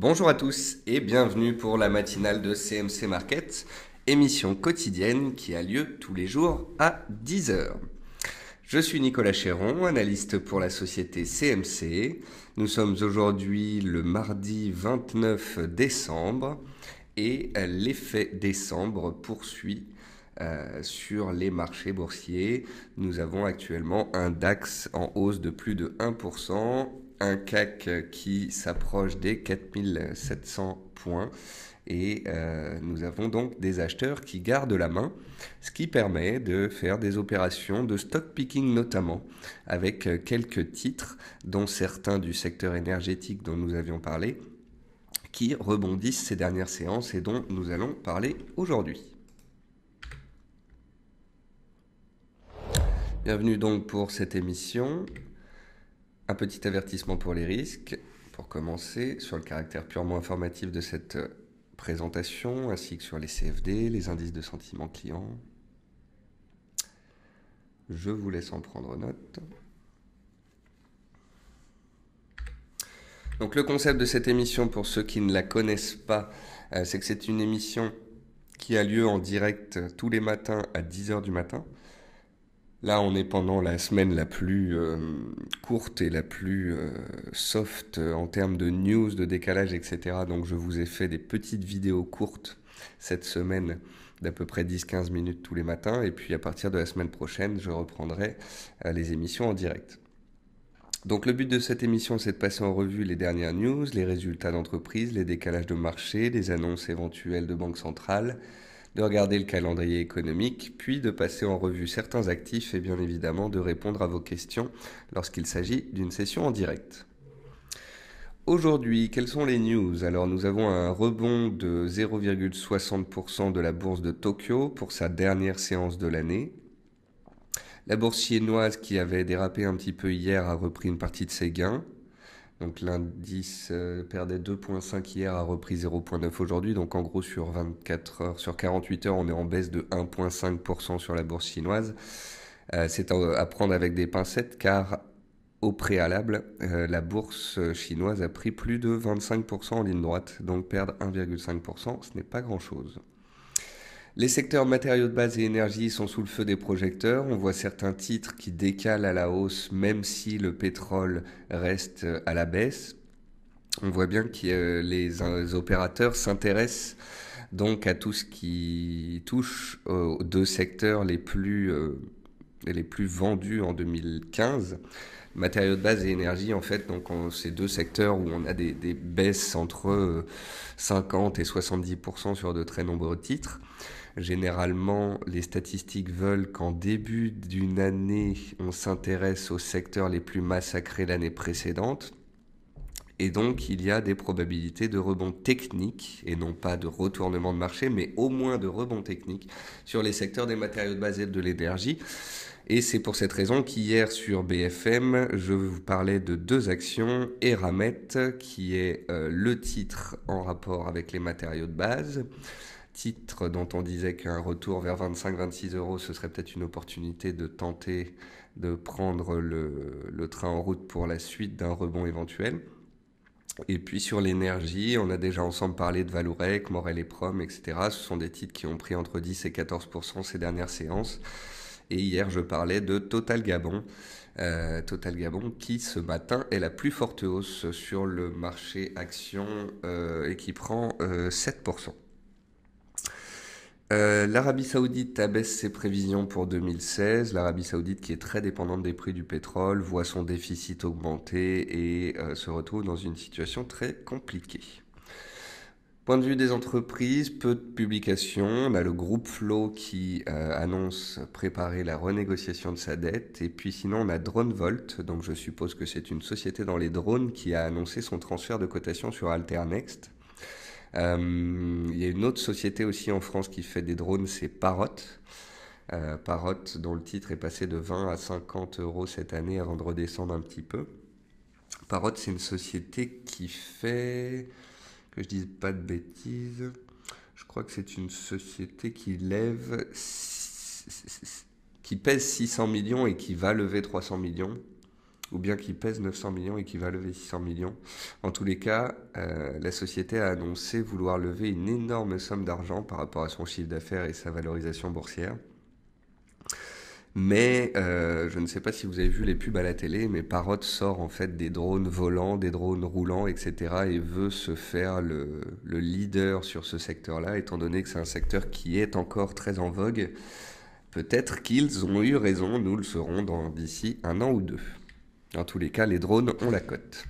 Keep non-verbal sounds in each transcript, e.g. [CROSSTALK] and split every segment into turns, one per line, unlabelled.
Bonjour à tous et bienvenue pour la matinale de CMC Market, émission quotidienne qui a lieu tous les jours à 10h. Je suis Nicolas Chéron, analyste pour la société CMC. Nous sommes aujourd'hui le mardi 29 décembre et l'effet décembre poursuit euh, sur les marchés boursiers. Nous avons actuellement un DAX en hausse de plus de 1%, un CAC euh, qui s'approche des 4700 points et euh, nous avons donc des acheteurs qui gardent la main, ce qui permet de faire des opérations de stock picking notamment, avec euh, quelques titres, dont certains du secteur énergétique dont nous avions parlé, qui rebondissent ces dernières séances et dont nous allons parler aujourd'hui. Bienvenue donc pour cette émission. Un petit avertissement pour les risques, pour commencer, sur le caractère purement informatif de cette euh, présentation, ainsi que sur les CFD, les indices de sentiment client. Je vous laisse en prendre note. Donc le concept de cette émission, pour ceux qui ne la connaissent pas, euh, c'est que c'est une émission qui a lieu en direct euh, tous les matins à 10h du matin. Là, on est pendant la semaine la plus euh, courte et la plus euh, soft euh, en termes de news, de décalage, etc. Donc, je vous ai fait des petites vidéos courtes cette semaine d'à peu près 10-15 minutes tous les matins. Et puis, à partir de la semaine prochaine, je reprendrai les émissions en direct. Donc le but de cette émission, c'est de passer en revue les dernières news, les résultats d'entreprise, les décalages de marché, les annonces éventuelles de banques centrales, de regarder le calendrier économique, puis de passer en revue certains actifs et bien évidemment de répondre à vos questions lorsqu'il s'agit d'une session en direct. Aujourd'hui, quelles sont les news Alors nous avons un rebond de 0,60% de la bourse de Tokyo pour sa dernière séance de l'année. La bourse chinoise qui avait dérapé un petit peu hier a repris une partie de ses gains. Donc l'indice euh, perdait 2,5 hier, a repris 0,9 aujourd'hui. Donc en gros sur 24 heures, sur 48 heures, on est en baisse de 1,5% sur la bourse chinoise. Euh, c'est à, prendre avec des pincettes car au préalable, euh, la bourse chinoise a pris plus de 25% en ligne droite. Donc perdre 1,5%, ce n'est pas grand-chose. Les secteurs matériaux de base et énergie sont sous le feu des projecteurs. On voit certains titres qui décalent à la hausse même si le pétrole reste à la baisse. On voit bien que euh, euh, les opérateurs s'intéressent donc à tout ce qui touche aux deux secteurs les plus, euh, les plus vendus en 2015 matériaux de base et énergie, en fait, donc ces deux secteurs où on a des, des baisses entre 50 euh, et 70% sur de très nombreux titres. Généralement, les statistiques veulent qu'en début d'une année, on s'intéresse aux secteurs les plus massacrés l'année précédente. Et donc, il y a des probabilités de rebond technique, et non pas de retournement de marché, mais au moins de rebond technique sur les secteurs des matériaux de base et de l'énergie. Et c'est pour cette raison qu'hier sur BFM, je vous parlais de deux actions, Eramet, qui est euh, le titre en rapport avec les matériaux de base, titre dont on disait qu'un retour vers 25-26 euros, ce serait peut-être une opportunité de tenter de prendre le train en route pour la suite d'un rebond éventuel. Et puis sur l'énergie, on a déjà ensemble parlé de Valourec, Morel et Prom, etc. Ce sont des titres qui ont pris entre 10 et 14 ces dernières séances. Et hier, je parlais de Total Gabon. Euh, Total Gabon qui ce matin est la plus forte hausse sur le marché action euh, et qui prend 7%. Euh, euh, L'Arabie saoudite abaisse ses prévisions pour 2016. L'Arabie saoudite, qui est très dépendante des prix du pétrole, voit son déficit augmenter et euh, se retrouve dans une situation très compliquée. Point de vue des entreprises, peu de publications. On bah, a le groupe Flow qui euh, annonce préparer la renégociation de sa dette. Et puis sinon, on a DroneVolt, donc je suppose que c'est une société dans les drones qui a annoncé son transfert de cotation sur Alternext. Euh, il y a une autre société aussi en France qui fait des drones, c'est Parrot. Euh, Parrot, dont le titre est passé de 20 à 50 euros cette année avant de redescendre un petit peu. Parrot, c'est une société qui fait, que je dise pas de bêtises, je crois que c'est une société qui lève, qui pèse 600 millions et qui va lever 300 millions ou bien qui pèse 900 millions et qui va lever 600 millions. En tous les cas, euh, la société a annoncé vouloir lever une énorme somme d'argent par rapport à son chiffre d'affaires et sa valorisation boursière. Mais euh, je ne sais pas si vous avez vu les pubs à la télé, mais Parrot sort en fait des drones volants, des drones roulants, etc. et veut se faire le, le leader sur ce secteur-là, étant donné que c'est un secteur qui est encore très en vogue. Peut-être qu'ils ont eu raison, nous le saurons d'ici un an ou deux. Dans tous les cas, les drones ont la cote.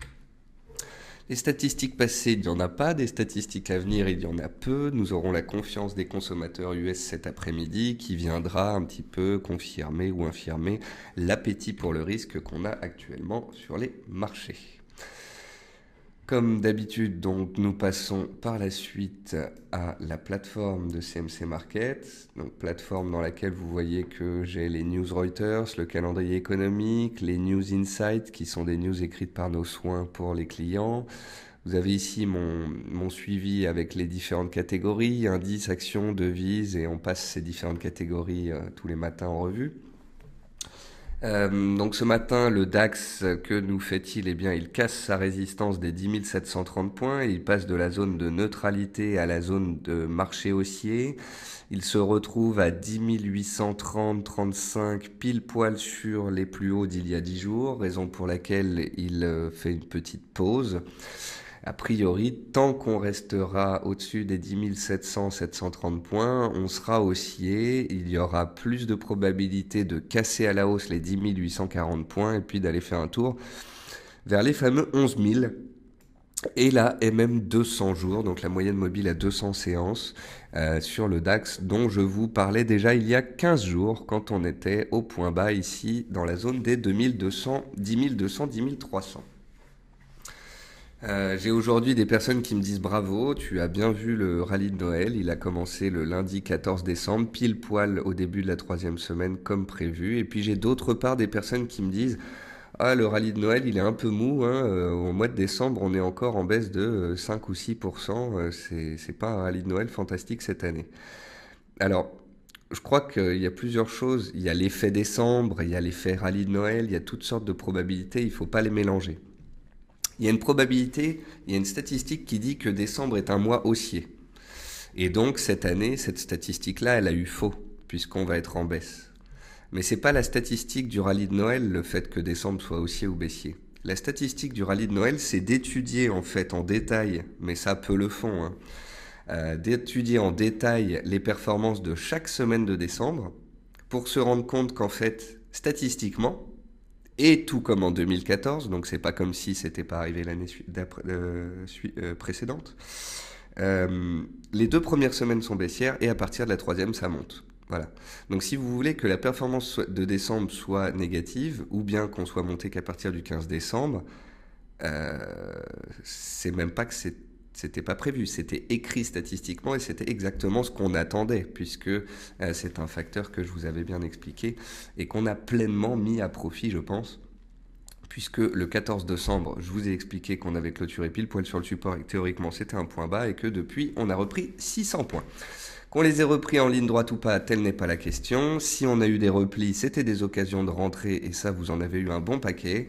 Les statistiques passées, il n'y en a pas. Des statistiques à venir, il y en a peu. Nous aurons la confiance des consommateurs US cet après-midi qui viendra un petit peu confirmer ou infirmer l'appétit pour le risque qu'on a actuellement sur les marchés. Comme d'habitude, donc nous passons par la suite à la plateforme de CMC Markets, donc plateforme dans laquelle vous voyez que j'ai les news Reuters, le calendrier économique, les news Insights qui sont des news écrites par nos soins pour les clients. Vous avez ici mon, suivi avec les différentes catégories, indices, actions, devises, et on passe ces différentes catégories euh, tous les matins en revue. Euh, donc ce matin, le DAX, que nous fait-il Eh bien, il casse sa résistance des 10 730 points et il passe de la zone de neutralité à la zone de marché haussier. Il se retrouve à 10 830-35 pile poil sur les plus hauts d'il y a 10 jours, raison pour laquelle il euh, fait une petite pause a priori, tant qu'on restera au-dessus des 10 700, 730 points, on sera haussier. Il y aura plus de probabilité de casser à la hausse les 10 840 points et puis d'aller faire un tour vers les fameux 11 000. Et là, et même 200 jours, donc la moyenne mobile à 200 séances euh, sur le DAX dont je vous parlais déjà il y a 15 jours quand on était au point bas ici dans la zone des 2200, 10 200, 10 300. Euh, j'ai aujourd'hui des personnes qui me disent bravo, tu as bien vu le rallye de Noël, il a commencé le lundi 14 décembre, pile poil au début de la troisième semaine comme prévu. Et puis j'ai d'autre part des personnes qui me disent ah, le rallye de Noël, il est un peu mou. Hein, euh, au mois de décembre, on est encore en baisse de 5 euh, ou 6 C'est pas un rallye de Noël fantastique cette année. Alors, je crois qu'il y a plusieurs choses. Il y a l'effet décembre, il y a l'effet rallye de Noël, il y a toutes sortes de probabilités. Il ne faut pas les mélanger il y a une probabilité, il y a une statistique qui dit que décembre est un mois haussier. Et donc cette année, cette statistique-là, elle a eu faux, puisqu'on va être en baisse. Mais c'est pas la statistique du rallye de Noël, le fait que décembre soit haussier ou baissier. La statistique du rallye de Noël, c'est d'étudier en fait en détail, mais ça peut le font, hein, euh, d'étudier en détail les performances de chaque semaine de décembre pour se rendre compte qu'en fait, statistiquement, et tout comme en 2014, donc c'est pas comme si c'était pas arrivé l'année euh, euh, précédente. Euh, les deux premières semaines sont baissières et à partir de la troisième, ça monte. Voilà. Donc si vous voulez que la performance de décembre soit négative ou bien qu'on soit monté qu'à partir du 15 décembre, c'est même pas que c'est c'était pas prévu, c'était écrit statistiquement et c'était exactement ce qu'on attendait, puisque euh, c'est un facteur que je vous avais bien expliqué et qu'on a pleinement mis à profit, je pense. Puisque le 14 décembre, je vous ai expliqué qu'on avait clôturé pile poil sur le support et théoriquement c'était un point bas et que depuis on a repris 600 points. Qu'on les ait repris en ligne droite ou pas, telle n'est pas la question. Si on a eu des replis, c'était des occasions de rentrer et ça vous en avez eu un bon paquet.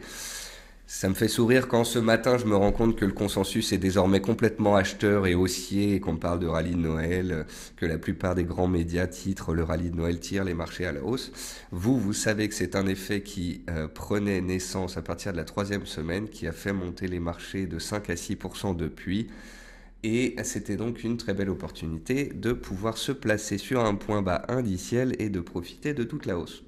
Ça me fait sourire quand ce matin je me rends compte que le consensus est désormais complètement acheteur et haussier et qu'on parle de rallye de Noël, que la plupart des grands médias titrent le rallye de Noël tire les marchés à la hausse. Vous, vous savez que c'est un effet qui euh, prenait naissance à partir de la troisième semaine, qui a fait monter les marchés de 5 à 6 depuis. Et c'était donc une très belle opportunité de pouvoir se placer sur un point bas indiciel et de profiter de toute la hausse.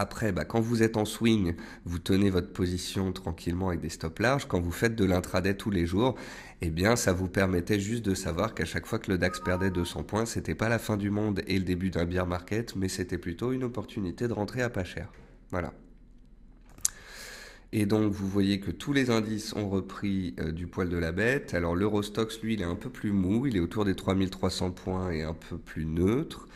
Après, bah, quand vous êtes en swing, vous tenez votre position tranquillement avec des stops larges. Quand vous faites de l'intraday tous les jours, eh bien, ça vous permettait juste de savoir qu'à chaque fois que le DAX perdait 200 points, ce n'était pas la fin du monde et le début d'un bear market, mais c'était plutôt une opportunité de rentrer à pas cher. Voilà. Et donc, vous voyez que tous les indices ont repris euh, du poil de la bête. Alors, l'Eurostox, lui, il est un peu plus mou, il est autour des 3300 points et un peu plus neutre.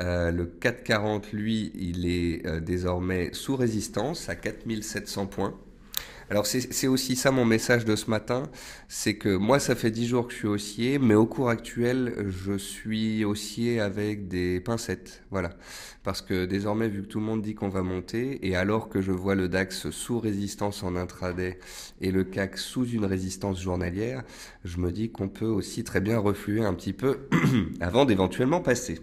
Euh, le 440, lui, il est euh, désormais sous résistance à 4700 points. Alors c'est aussi ça mon message de ce matin, c'est que moi ça fait 10 jours que je suis haussier, mais au cours actuel je suis haussier avec des pincettes, voilà. Parce que désormais vu que tout le monde dit qu'on va monter, et alors que je vois le DAX sous résistance en intraday et le CAC sous une résistance journalière, je me dis qu'on peut aussi très bien refluer un petit peu [CLEARS THROAT] avant d'éventuellement passer.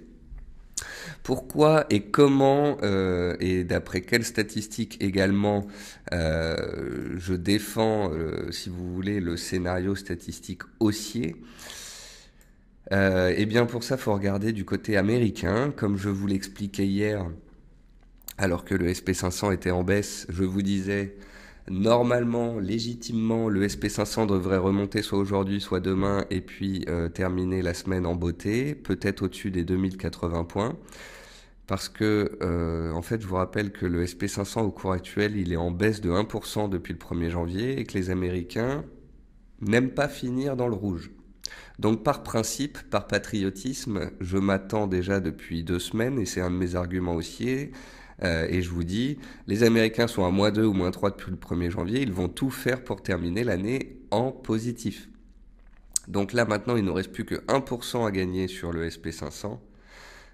Pourquoi et comment, euh, et d'après quelles statistiques également, euh, je défends, euh, si vous voulez, le scénario statistique haussier Eh bien pour ça, faut regarder du côté américain. Comme je vous l'expliquais hier, alors que le SP500 était en baisse, je vous disais Normalement, légitimement, le SP500 devrait remonter soit aujourd'hui, soit demain, et puis euh, terminer la semaine en beauté, peut-être au-dessus des 2080 points. Parce que, euh, en fait, je vous rappelle que le SP500 au cours actuel, il est en baisse de 1% depuis le 1er janvier, et que les Américains n'aiment pas finir dans le rouge. Donc par principe, par patriotisme, je m'attends déjà depuis deux semaines, et c'est un de mes arguments haussiers, euh, et je vous dis, les Américains sont à moins 2 ou moins 3 depuis le 1er janvier. Ils vont tout faire pour terminer l'année en positif. Donc là, maintenant, il ne nous reste plus que 1% à gagner sur le SP500.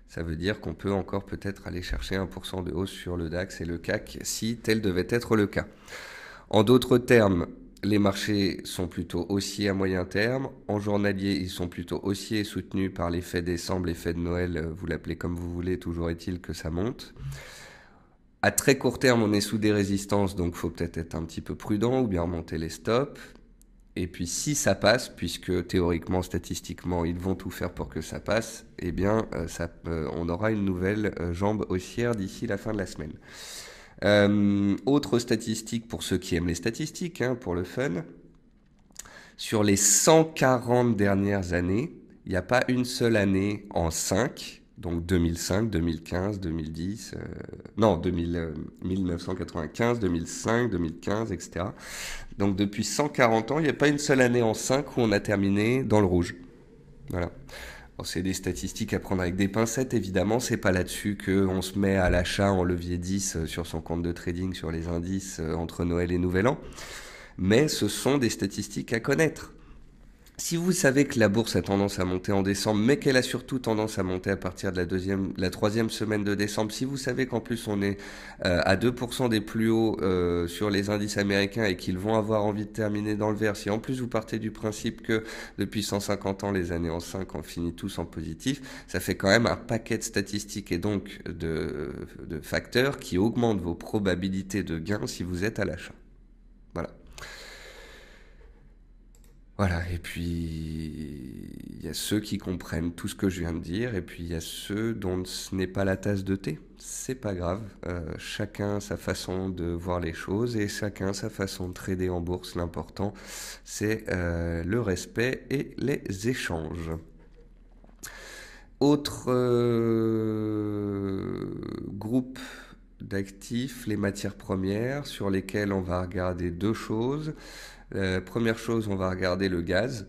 Ça veut dire qu'on peut encore peut-être aller chercher 1% de hausse sur le DAX et le CAC si tel devait être le cas. En d'autres termes, les marchés sont plutôt haussiers à moyen terme. En journalier, ils sont plutôt haussiers soutenus par l'effet décembre, l'effet de Noël, euh, vous l'appelez comme vous voulez, toujours est-il que ça monte à très court terme, on est sous des résistances, donc faut peut-être être un petit peu prudent ou bien remonter les stops. Et puis si ça passe, puisque théoriquement, statistiquement, ils vont tout faire pour que ça passe, eh bien, euh, ça, euh, on aura une nouvelle euh, jambe haussière d'ici la fin de la semaine. autre statistique pour ceux qui aiment les statistiques, hein, pour le fun. Sur les 140 dernières années, il n'y a pas une seule année en 5 donc 2005, 2015, 2010, non, 2000, 1995, 2005, 2015, etc. Donc depuis 140 ans, il n'y a pas une seule année en 5 où on a terminé dans le rouge. Voilà. C'est des statistiques à prendre avec des pincettes, évidemment. C'est pas là-dessus qu'on se met à l'achat en levier 10 euh, sur son compte de trading sur les indices euh, entre Noël et Nouvel An. Mais ce sont des statistiques à connaître. Si vous savez que la bourse a tendance à monter en décembre, mais qu'elle a surtout tendance à monter à partir de la deuxième, la troisième semaine de décembre, si vous savez qu'en plus on est euh, à 2% des plus hauts euh, sur les indices américains et qu'ils vont avoir envie de terminer dans le vert, si en plus vous partez du principe que depuis 150 ans, les années en 5 ont fini tous en positif, ça fait quand même un paquet de statistiques et donc de, de facteurs qui augmentent vos probabilités de gain si vous êtes à l'achat. Voilà, et puis il y a ceux qui comprennent tout ce que je viens de dire, et puis il y a ceux dont ce n'est pas la tasse de thé. C'est pas grave, euh, chacun sa façon de voir les choses et chacun sa façon de trader en bourse. L'important, c'est euh, le respect et les échanges. Autre euh, groupe d'actifs, les matières premières, sur lesquelles on va regarder deux choses. Euh, première chose, on va regarder le gaz.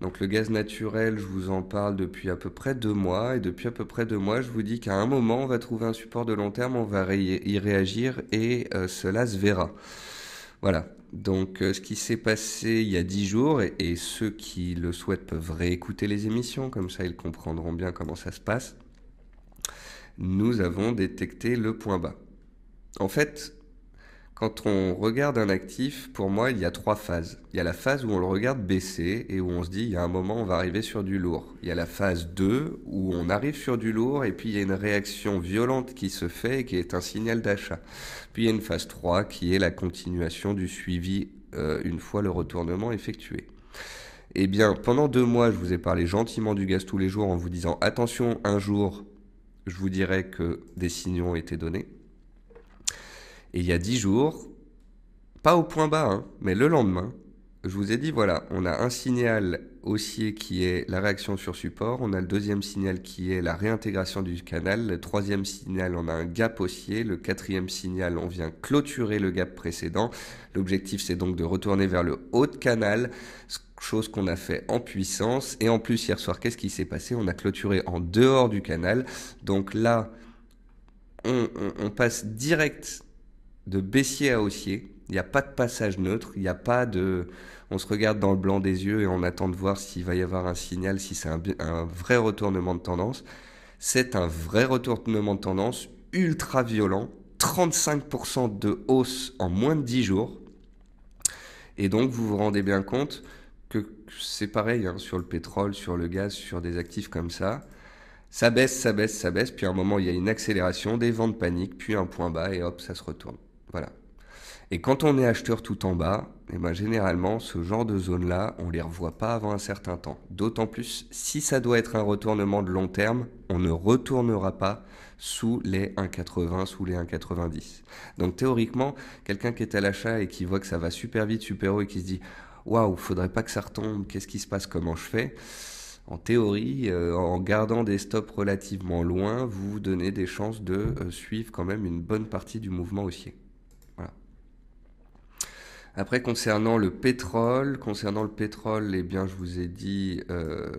Donc le gaz naturel, je vous en parle depuis à peu près deux mois, et depuis à peu près deux mois, je vous dis qu'à un moment, on va trouver un support de long terme, on va y réagir, et euh, cela se verra. Voilà. Donc euh, ce qui s'est passé il y a dix jours, et, ceux qui le souhaitent peuvent réécouter les émissions, comme ça ils comprendront bien comment ça se passe, nous avons détecté le point bas. En fait, quand on regarde un actif, pour moi, il y a trois phases. Il y a la phase où on le regarde baisser et où on se dit, il y a un moment, on va arriver sur du lourd. Il y a la phase 2 où on arrive sur du lourd et puis il y a une réaction violente qui se fait et qui est un signal d'achat. Puis il y a une phase 3 qui est la continuation du suivi euh, une fois le retournement effectué. Eh bien, pendant deux mois, je vous ai parlé gentiment du gaz tous les jours en vous disant, attention, un jour, je vous dirai que des signaux ont été donnés. Et il y a dix jours, pas au point bas, hein, mais le lendemain, je vous ai dit, voilà, on a un signal haussier qui est la réaction sur support, on a le deuxième signal qui est la réintégration du canal, le troisième signal, on a un gap haussier, le quatrième signal, on vient clôturer le gap précédent. L'objectif, c'est donc de retourner vers le haut de canal, chose qu'on a fait en puissance. Et en plus, hier soir, qu'est-ce qui s'est passé On a clôturé en dehors du canal. Donc là, on passe direct de baissier à haussier. Il n'y a pas de passage neutre, il n'y a pas de... On se regarde dans le blanc des yeux et on attend de voir s'il va y avoir un signal, si c'est un, vrai retournement de tendance. C'est un vrai retournement de tendance ultra violent, 35% de hausse en moins de 10 jours. Et donc vous vous rendez bien compte que c'est pareil hein, sur le pétrole, sur le gaz, sur des actifs comme ça. Ça baisse, ça baisse, ça baisse, puis à un moment il y a une accélération, des vents de panique, puis un point bas et hop, ça se retourne. Voilà. Et quand on est acheteur tout en bas, eh ben généralement, ce genre de zone-là, on ne les revoit pas avant un certain temps. D'autant plus, si ça doit être un retournement de long terme, on ne retournera pas sous les 1,80, sous les 1,90. Donc théoriquement, quelqu'un qui est à l'achat et qui voit que ça va super vite, super haut, et qui se dit « Waouh, faudrait pas que ça retombe, qu'est-ce qui se passe, comment je fais ?» en théorie, euh, en gardant des stops relativement loin, vous vous donnez des chances de euh, suivre quand même une bonne partie du mouvement haussier. Après, concernant le pétrole, concernant le pétrole, eh bien, je vous ai dit euh,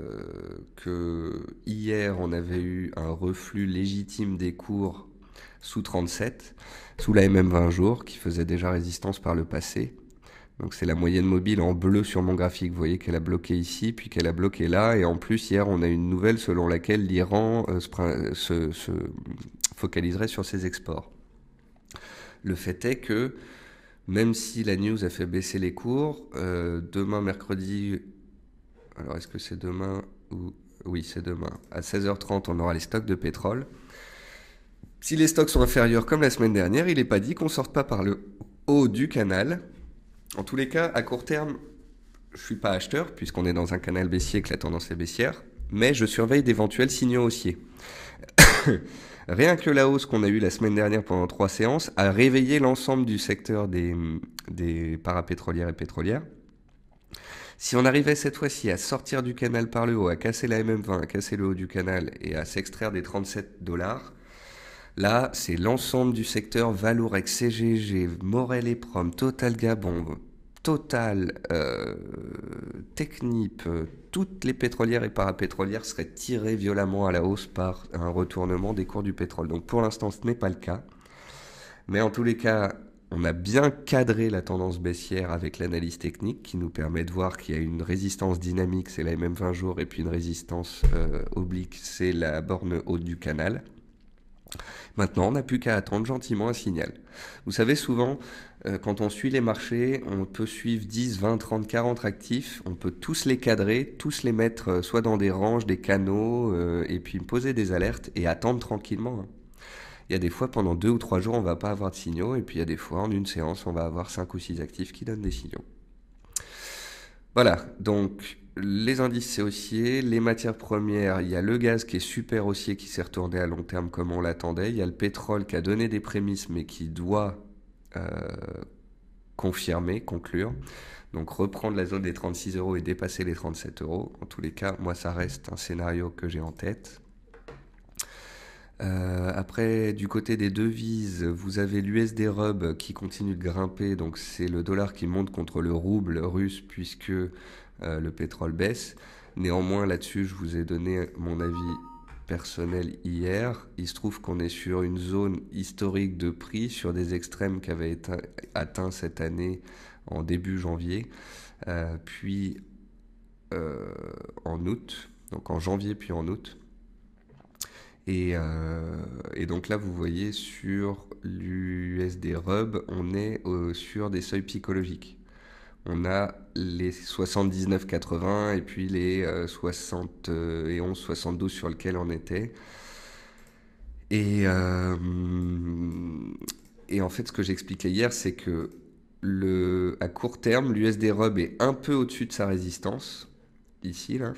que hier, on avait eu un reflux légitime des cours sous 37, sous la MM 20 jours, qui faisait déjà résistance par le passé. Donc c'est la moyenne mobile en bleu sur mon graphique. Vous voyez qu'elle a bloqué ici, puis qu'elle a bloqué là. Et en plus, hier, on a une nouvelle selon laquelle l'Iran euh, se, se, focaliserait sur ses exports. Le fait est que même si la news a fait baisser les cours, euh, demain mercredi, alors est-ce que c'est demain ou oui c'est demain, à 16h30 on aura les stocks de pétrole. Si les stocks sont inférieurs comme la semaine dernière, il n'est pas dit qu'on sorte pas par le haut du canal. En tous les cas, à court terme, je suis pas acheteur puisqu'on est dans un canal baissier et que la tendance est baissière, mais je surveille d'éventuels signaux haussiers. [COUGHS] Rien que la hausse qu'on a eue la semaine dernière pendant trois séances a réveillé l'ensemble du secteur des, des parapétrolières et pétrolières. Si on arrivait cette fois-ci à sortir du canal par le haut, à casser la MM20, à casser le haut du canal et à s'extraire des 37 dollars, là, c'est l'ensemble du secteur Valorex, CGG, Morel et Prom, Total Gabon, Total, euh, Technip, toutes les pétrolières et parapétrolières seraient tirées violemment à la hausse par un retournement des cours du pétrole. Donc pour l'instant, ce n'est pas le cas. Mais en tous les cas, on a bien cadré la tendance baissière avec l'analyse technique qui nous permet de voir qu'il y a une résistance dynamique, c'est la MM20 jours, et puis une résistance euh, oblique, c'est la borne haute du canal. Maintenant, on n'a plus qu'à attendre gentiment un signal. Vous savez, souvent, euh, quand on suit les marchés, on peut suivre 10, 20, 30, 40 actifs, on peut tous les cadrer, tous les mettre euh, soit dans des ranges, des canaux, euh, et puis poser des alertes et attendre tranquillement. Hein. Il y a des fois, pendant deux ou trois jours, on ne va pas avoir de signaux, et puis il y a des fois, en une séance, on va avoir cinq ou six actifs qui donnent des signaux. Voilà, donc les indices, c'est haussier. Les matières premières, il y a le gaz qui est super haussier, qui s'est retourné à long terme comme on l'attendait. Il y a le pétrole qui a donné des prémices, mais qui doit euh, confirmer, conclure. Donc reprendre la zone des 36 euros et dépasser les 37 euros. En tous les cas, moi, ça reste un scénario que j'ai en tête. Euh, après, du côté des devises, vous avez l'USD RUB qui continue de grimper, donc c'est le dollar qui monte contre le rouble russe, puisque euh, le pétrole baisse. Néanmoins, là-dessus, je vous ai donné mon avis personnel hier. Il se trouve qu'on est sur une zone historique de prix, sur des extrêmes qui avaient été atteints cette année en début janvier, euh, puis euh, en août, donc en janvier puis en août. Et, et donc là, vous voyez sur l'USD RUB, on est sur des seuils psychologiques on a les 79,80 et puis les 71-72 euh, euh, sur lequel on était. Et, euh, et en fait, ce que j'expliquais hier, c'est que le, à court terme, l'USD RUB est un peu au-dessus de sa résistance, ici, là.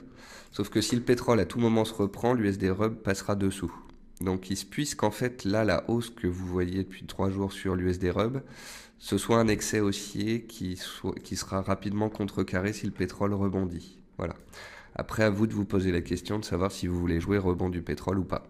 Sauf que si le pétrole à tout moment se reprend, l'USD RUB passera dessous. Donc il se puisse qu'en fait, là, la hausse que vous voyez depuis trois jours sur l'USD RUB, ce soit un excès haussier qui, sera rapidement contrecarré si le pétrole rebondit. Voilà. Après, à vous de vous poser la question de savoir si vous voulez jouer rebond du pétrole ou pas.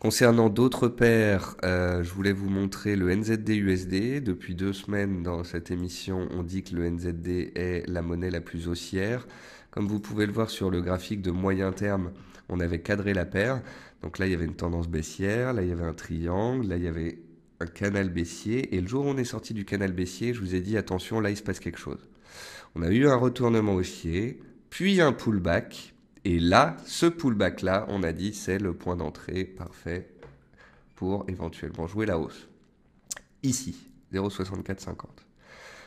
Concernant d'autres paires, euh, je voulais vous montrer le NZD-USD. Depuis deux semaines dans cette émission, on dit que le NZD est la monnaie la plus haussière. Comme vous pouvez le voir sur le graphique de moyen terme, on avait cadré la paire. Donc là, il y avait une tendance baissière, là, il y avait un triangle, là, il y avait un canal baissier. Et le jour où on est sorti du canal baissier, je vous ai dit attention, là il se passe quelque chose. On a eu un retournement haussier, puis un pullback. Et là, ce pullback là, on a dit c'est le point d'entrée parfait pour éventuellement jouer la hausse. Ici, 0,6450.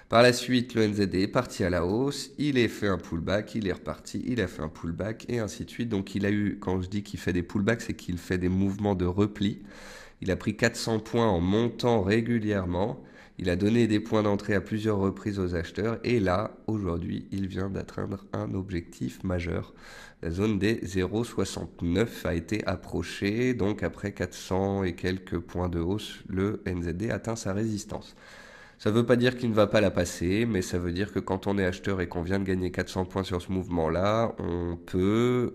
Par la suite, le NZD est parti à la hausse, il est fait un pullback, il est reparti, il a fait un pullback, et ainsi de suite. Donc il a eu, quand je dis qu'il fait des pullbacks, c'est qu'il fait des mouvements de repli. Il a pris 400 points en montant régulièrement. Il a donné des points d'entrée à plusieurs reprises aux acheteurs. Et là, aujourd'hui, il vient d'atteindre un objectif majeur. La zone des 0,69 a été approchée. Donc après 400 et quelques points de hausse, le NZD atteint sa résistance. Ça ne veut pas dire qu'il ne va pas la passer, mais ça veut dire que quand on est acheteur et qu'on vient de gagner 400 points sur ce mouvement-là, on peut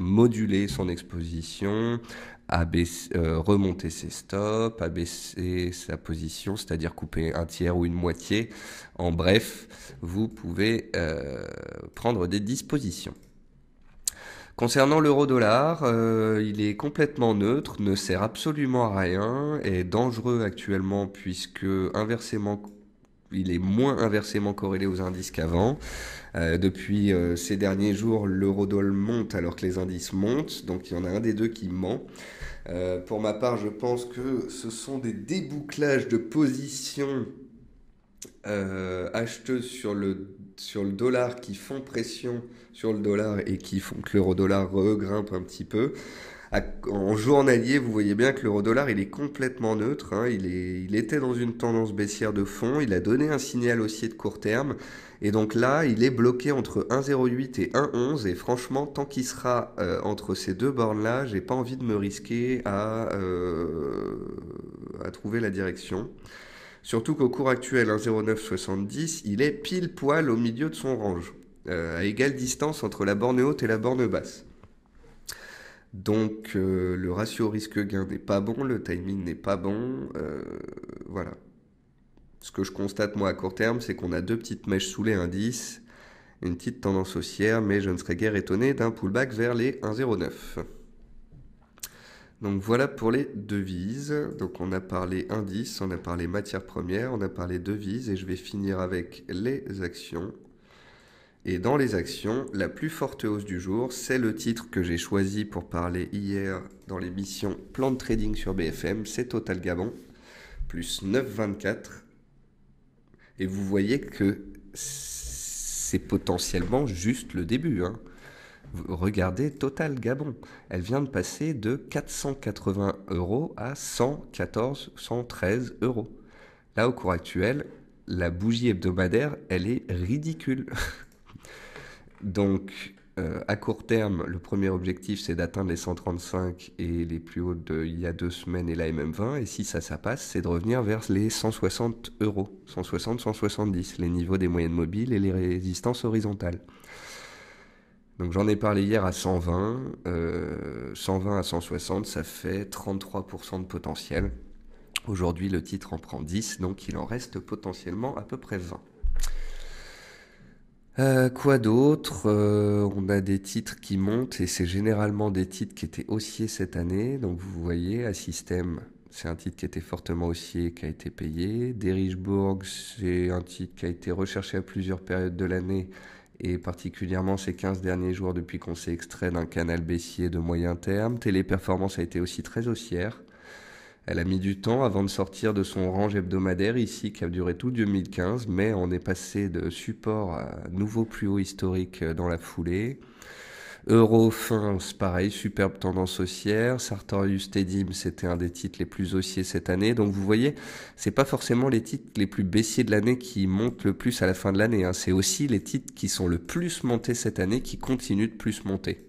moduler son exposition, euh, remonter ses stops, abaisser sa position, c'est-à-dire couper un tiers ou une moitié. En bref, vous pouvez euh, prendre des dispositions. Concernant l'euro-dollar, euh, il est complètement neutre, ne sert absolument à rien, est dangereux actuellement puisque inversement il est moins inversement corrélé aux indices qu'avant. Euh, depuis euh, ces derniers jours, l'eurodoll monte alors que les indices montent, donc il y en a un des deux qui ment. Euh, pour ma part, je pense que ce sont des débouclages de positions acheteuses sur le, sur le dollar qui font pression sur le dollar et qui font que l'euro-dollar regrimpe un petit peu en journalier, vous voyez bien que l'euro-dollar, il est complètement neutre. Hein. il, est, il était dans une tendance baissière de fond. Il a donné un signal haussier de court terme. Et donc là, il est bloqué entre 1,08 et 1,11. Et franchement, tant qu'il sera euh, entre ces deux bornes-là, j'ai pas envie de me risquer à, euh, trouver la direction. Surtout qu'au cours actuel, 1,0970, il est pile poil au milieu de son range, euh, à égale distance entre la borne haute et la borne basse. Donc euh, le ratio risque-gain n'est pas bon, le timing n'est pas bon. Euh, voilà. Ce que je constate moi à court terme, c'est qu'on a deux petites mèches sous les indices, une petite tendance haussière, mais je ne serais guère étonné d'un pullback vers les 1,09. Donc voilà pour les devises. Donc on a parlé indices, on a parlé matières premières, on a parlé devises et je vais finir avec les actions. Et dans les actions, la plus forte hausse du jour, c'est le titre que j'ai choisi pour parler hier dans l'émission Plan de Trading sur BFM, c'est Total Gabon, plus 9,24. Et vous voyez que c'est potentiellement juste le début. Hein. Regardez Total Gabon, elle vient de passer de 480 euros à 114, 113 euros. Là, au cours actuel, la bougie hebdomadaire, elle est ridicule. [LAUGHS] Donc, euh, à court terme, le premier objectif, c'est d'atteindre les 135 et les plus hauts d'il y a deux semaines et la MM20. Et si ça, ça passe, c'est de revenir vers les 160 euros, 160, 170, les niveaux des moyennes mobiles et les résistances horizontales. Donc j'en ai parlé hier à 120, 120 euh, à 160, ça fait 33% de potentiel. Aujourd'hui, le titre en prend 10, donc il en reste potentiellement à peu près 20. Euh, quoi d'autre euh, On a des titres qui montent et c'est généralement des titres qui étaient haussiers cette année. Donc vous voyez, à c'est un titre qui était fortement haussier, et qui a été payé. Derichbourg, c'est un titre qui a été recherché à plusieurs périodes de l'année et particulièrement ces 15 derniers jours depuis qu'on s'est extrait d'un canal baissier de moyen terme. Téléperformance a été aussi très haussière. Elle a mis du temps avant de sortir de son range hebdomadaire ici qui a duré tout 2015, mais on est passé de support à nouveau plus haut historique euh, dans la foulée. Euro c'est pareil, superbe tendance haussière. Sartorius Tedim, c'était un des titres les plus haussiers cette année. Donc vous voyez, c'est pas forcément les titres les plus baissiers de l'année qui montent le plus à la fin de l'année. Hein. C'est aussi les titres qui sont le plus montés cette année qui continuent de plus monter.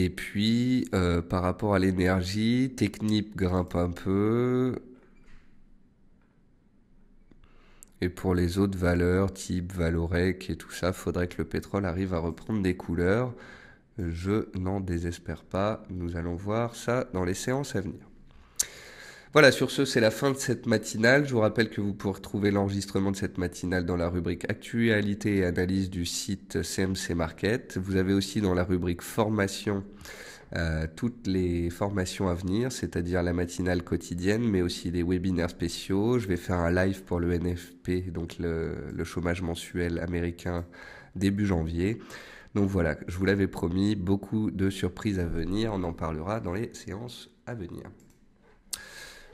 Et puis, euh, par rapport à l'énergie, Technip grimpe un peu. Et pour les autres valeurs, type Valorec et tout ça, faudrait que le pétrole arrive à reprendre des couleurs. Je n'en désespère pas. Nous allons voir ça dans les séances à venir. Voilà, sur ce, c'est la fin de cette matinale. Je vous rappelle que vous pourrez retrouver l'enregistrement de cette matinale dans la rubrique Actualité et analyse du site CMC Market. Vous avez aussi dans la rubrique Formation euh, toutes les formations à venir, c'est-à-dire la matinale quotidienne, mais aussi les webinaires spéciaux. Je vais faire un live pour le NFP, donc le, le chômage mensuel américain, début janvier. Donc voilà, je vous l'avais promis, beaucoup de surprises à venir, on en parlera dans les séances à venir.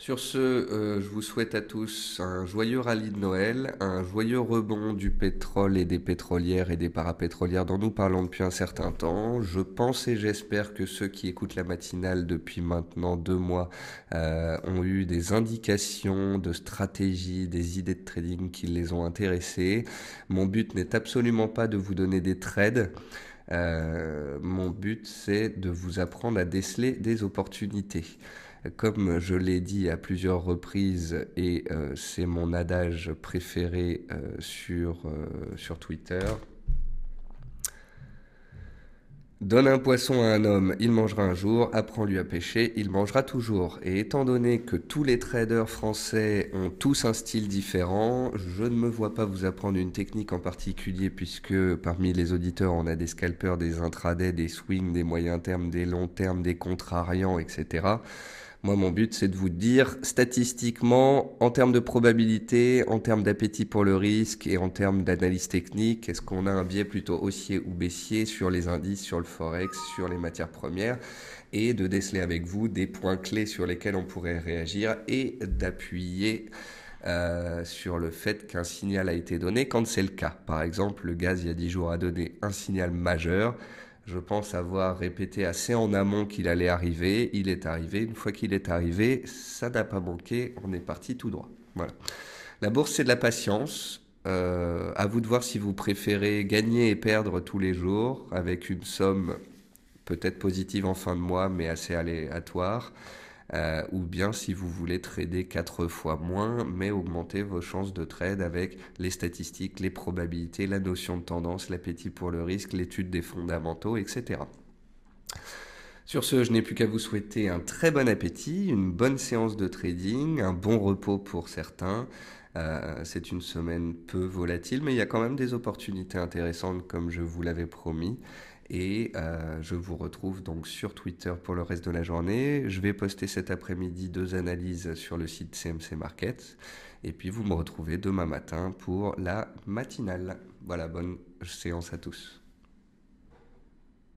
Sur ce, euh, je vous souhaite à tous un joyeux rallye de Noël, un joyeux rebond du pétrole et des pétrolières et des parapétrolières dont nous parlons depuis un certain temps. Je pense et j'espère que ceux qui écoutent la matinale depuis maintenant deux mois euh, ont eu des indications de stratégie, des idées de trading qui les ont intéressés. Mon but n'est absolument pas de vous donner des trades. Euh, mon but, c'est de vous apprendre à déceler des opportunités. Comme je l'ai dit à plusieurs reprises, et euh, c'est mon adage préféré euh, euh, sur, Twitter, Donne un poisson à un homme, il mangera un jour, apprends-lui à pêcher, il mangera toujours. Et étant donné que tous les traders français ont tous un style différent, je ne me vois pas vous apprendre une technique en particulier puisque parmi les auditeurs on a des scalpers, des intraday, des swings, des moyens termes, des longs termes, des contrariants, etc. Moi, mon but, c'est de vous dire statistiquement, en termes de probabilité, en termes d'appétit pour le risque et en termes d'analyse technique, est-ce qu'on a un biais plutôt haussier ou baissier sur les indices, sur le forex, sur les matières premières, et de déceler avec vous des points clés sur lesquels on pourrait réagir et d'appuyer euh, sur le fait qu'un signal a été donné quand c'est le cas. Par exemple, le gaz il y a 10 jours a donné un signal majeur je pense avoir répété assez en amont qu'il allait arriver. Il est arrivé. Une fois qu'il est arrivé, ça n'a pas manqué. On est parti tout droit. Voilà. La bourse, c'est de la patience. Euh, à vous de voir si vous préférez gagner et perdre tous les jours avec une somme peut-être positive en fin de mois, mais assez aléatoire. Euh, ou bien si vous voulez trader quatre fois moins, mais augmenter vos chances de trade avec les statistiques, les probabilités, la notion de tendance, l'appétit pour le risque, l'étude des fondamentaux, etc. Sur ce, je n'ai plus qu'à vous souhaiter un très bon appétit, une bonne séance de trading, un bon repos pour certains. Euh, c'est une semaine peu volatile, mais il y a quand même des opportunités intéressantes comme je vous l'avais promis. Et euh, je vous retrouve donc sur Twitter pour le reste de la journée. Je vais poster cet après-midi deux analyses sur le site CMC Market. Et puis vous me retrouvez demain matin pour la matinale. Voilà, bonne séance à tous.